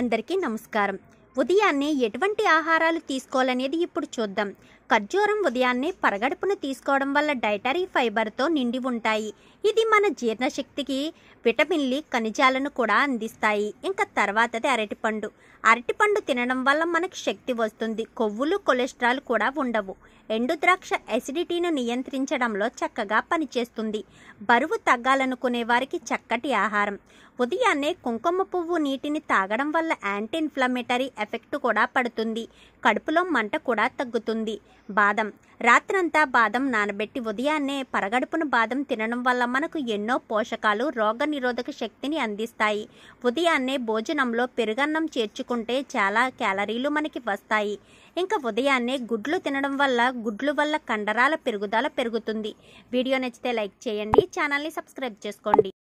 అందరికీ నమస్కారం ఉదయాన్నే ఎటువంటి ఆహారాలు తీసుకోవాలనేది ఇప్పుడు చూద్దాం ఖర్జూరం ఉదయాన్నే పరగడుపును తీసుకోవడం వల్ల డైటరీ ఫైబర్తో నిండి ఉంటాయి ఇది మన జీర్ణశక్తికి విటమిన్లు ఖనిజాలను కూడా అందిస్తాయి ఇంకా తర్వాతది అరటిపండు అరటిపండు తినడం వల్ల మనకు శక్తి వస్తుంది కొవ్వులు కొలెస్ట్రాల్ కూడా ఉండవు ఎండు ద్రాక్ష ఎసిడిటీను నియంత్రించడంలో చక్కగా పనిచేస్తుంది బరువు తగ్గాలనుకునే వారికి చక్కటి ఆహారం ఉదయాన్నే కుంకుమ పువ్వు నీటిని తాగడం వల్ల యాంటీ ఇన్ఫ్లమేటరీ ఎఫెక్ట్ కూడా పడుతుంది కడుపులో మంట కూడా తగ్గుతుంది బాదం రాత్రంతా బాదం నానబెట్టి ఉదయాన్నే పరగడుపున బాదం తినడం వల్ల మనకు ఎన్నో పోషకాలు రోగనిరోధక శక్తిని అందిస్తాయి ఉదయాన్నే భోజనంలో పెరుగన్నం చేర్చుకుంటే చాలా క్యాలరీలు మనకి వస్తాయి ఇంకా ఉదయాన్నే గుడ్లు తినడం వల్ల గుడ్లు వల్ల కండరాల పెరుగుదల పెరుగుతుంది వీడియో నచ్చితే లైక్ చేయండి ఛానల్ని సబ్స్క్రైబ్ చేసుకోండి